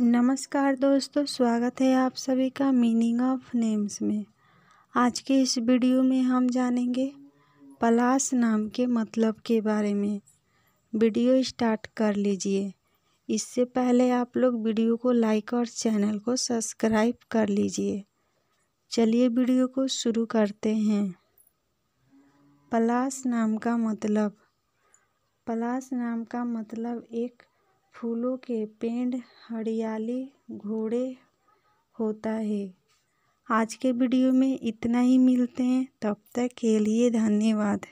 नमस्कार दोस्तों स्वागत है आप सभी का मीनिंग ऑफ नेम्स में आज के इस वीडियो में हम जानेंगे पलास नाम के मतलब के बारे में वीडियो स्टार्ट कर लीजिए इससे पहले आप लोग वीडियो को लाइक और चैनल को सब्सक्राइब कर लीजिए चलिए वीडियो को शुरू करते हैं पलास नाम का मतलब पलास नाम का मतलब एक फूलों के पेड़ हरियाली घोड़े होता है आज के वीडियो में इतना ही मिलते हैं तब तक के लिए धन्यवाद